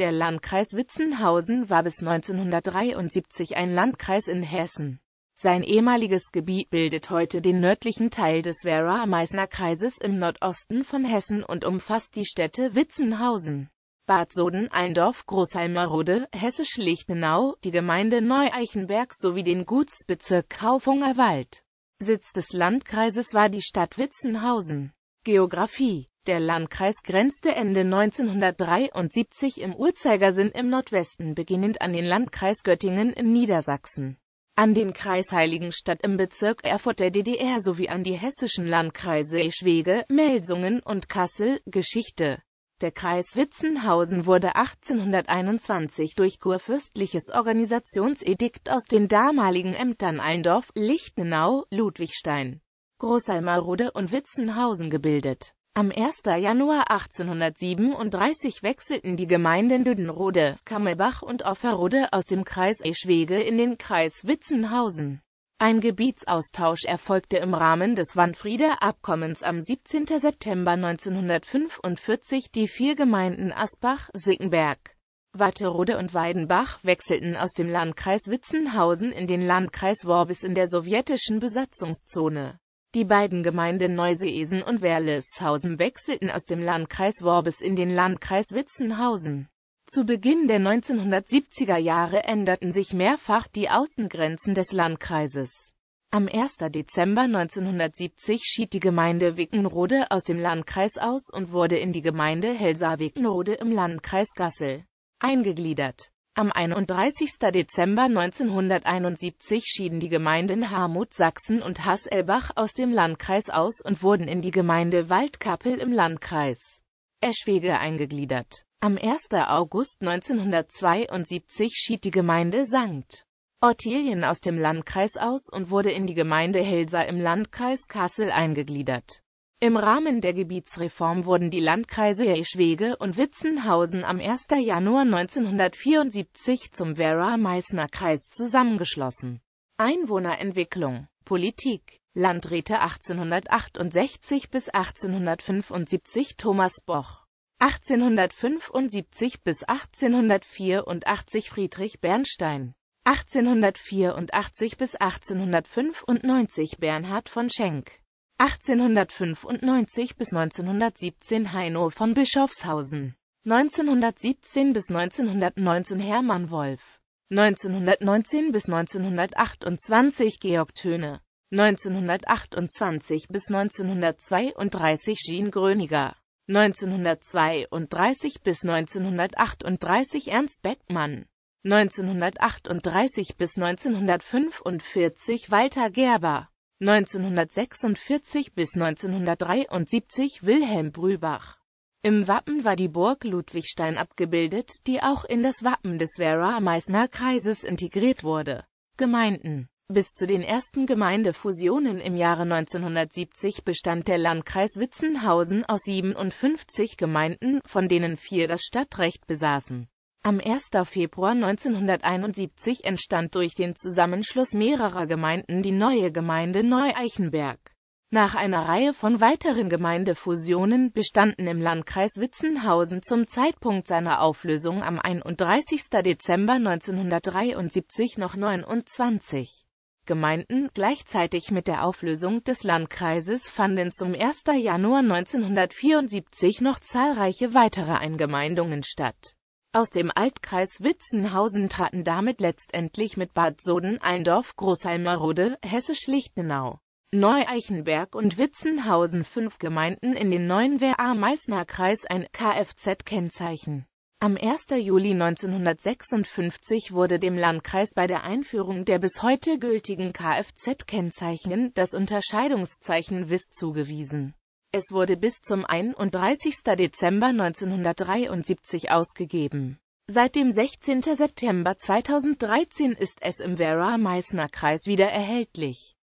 Der Landkreis Witzenhausen war bis 1973 ein Landkreis in Hessen. Sein ehemaliges Gebiet bildet heute den nördlichen Teil des Werra-Meißner Kreises im Nordosten von Hessen und umfasst die Städte Witzenhausen, Bad Soden, Allendorf, Großheimerode, Hessisch-Lichtenau, die Gemeinde Neueichenberg sowie den Gutsbezirk Kaufungerwald. Sitz des Landkreises war die Stadt Witzenhausen. Geografie der Landkreis grenzte Ende 1973 im Uhrzeigersinn im Nordwesten beginnend an den Landkreis Göttingen in Niedersachsen, an den Kreis Heiligenstadt im Bezirk Erfurt der DDR sowie an die hessischen Landkreise Eschwege, Melsungen und Kassel. Geschichte Der Kreis Witzenhausen wurde 1821 durch kurfürstliches Organisationsedikt aus den damaligen Ämtern Allendorf, Lichtenau, Ludwigstein, Großalmarode und Witzenhausen gebildet am 1. Januar 1837 wechselten die Gemeinden Düdenrode, Kammelbach und Offerrode aus dem Kreis Eschwege in den Kreis Witzenhausen. Ein Gebietsaustausch erfolgte im Rahmen des Wanfrieder Abkommens am 17. September 1945. Die vier Gemeinden Asbach, Sickenberg, Watterode und Weidenbach wechselten aus dem Landkreis Witzenhausen in den Landkreis Worbis in der sowjetischen Besatzungszone. Die beiden Gemeinden Neuseesen und Werleshausen wechselten aus dem Landkreis Worbes in den Landkreis Witzenhausen. Zu Beginn der 1970er Jahre änderten sich mehrfach die Außengrenzen des Landkreises. Am 1. Dezember 1970 schied die Gemeinde Wickenrode aus dem Landkreis aus und wurde in die Gemeinde Helsa-Wickenrode im Landkreis Gassel eingegliedert am 31. Dezember 1971 schieden die Gemeinden Harmut Sachsen und Haßelbach aus dem Landkreis aus und wurden in die Gemeinde Waldkappel im Landkreis Eschwege eingegliedert. Am 1. August 1972 schied die Gemeinde St. Ottilien aus dem Landkreis aus und wurde in die Gemeinde Helsa im Landkreis Kassel eingegliedert im Rahmen der Gebietsreform wurden die Landkreise Eschwege und Witzenhausen am 1. Januar 1974 zum Werra-Meißner Kreis zusammengeschlossen. Einwohnerentwicklung Politik Landräte 1868 bis 1875 Thomas Boch 1875 bis 1884 Friedrich Bernstein 1884 bis 1895 Bernhard von Schenk 1895 bis 1917 Heino von Bischofshausen, 1917 bis 1919 Hermann Wolf, 1919 bis 1928 Georg Töne, 1928 bis 1932 Jean Gröniger, 1932 bis 1938 Ernst Beckmann, 1938 bis 1945 Walter Gerber, 1946 bis 1973 Wilhelm Brübach. Im Wappen war die Burg Ludwigstein abgebildet, die auch in das Wappen des Werra-Meißner Kreises integriert wurde. Gemeinden Bis zu den ersten Gemeindefusionen im Jahre 1970 bestand der Landkreis Witzenhausen aus 57 Gemeinden, von denen vier das Stadtrecht besaßen am 1. Februar 1971 entstand durch den Zusammenschluss mehrerer Gemeinden die neue Gemeinde Neu-Eichenberg. Nach einer Reihe von weiteren Gemeindefusionen bestanden im Landkreis Witzenhausen zum Zeitpunkt seiner Auflösung am 31. Dezember 1973 noch 29 Gemeinden. Gleichzeitig mit der Auflösung des Landkreises fanden zum 1. Januar 1974 noch zahlreiche weitere Eingemeindungen statt. Aus dem Altkreis Witzenhausen traten damit letztendlich mit Bad Soden-Allendorf, Großalmerode, Hessisch-Lichtenau, Neu-Eichenberg und Witzenhausen fünf Gemeinden in den neuen Wehr-Meißner-Kreis ein Kfz-Kennzeichen. Am 1. Juli 1956 wurde dem Landkreis bei der Einführung der bis heute gültigen Kfz-Kennzeichen das Unterscheidungszeichen WIS zugewiesen es wurde bis zum 31. Dezember 1973 ausgegeben. Seit dem 16. September 2013 ist es im Werra-Meißner-Kreis wieder erhältlich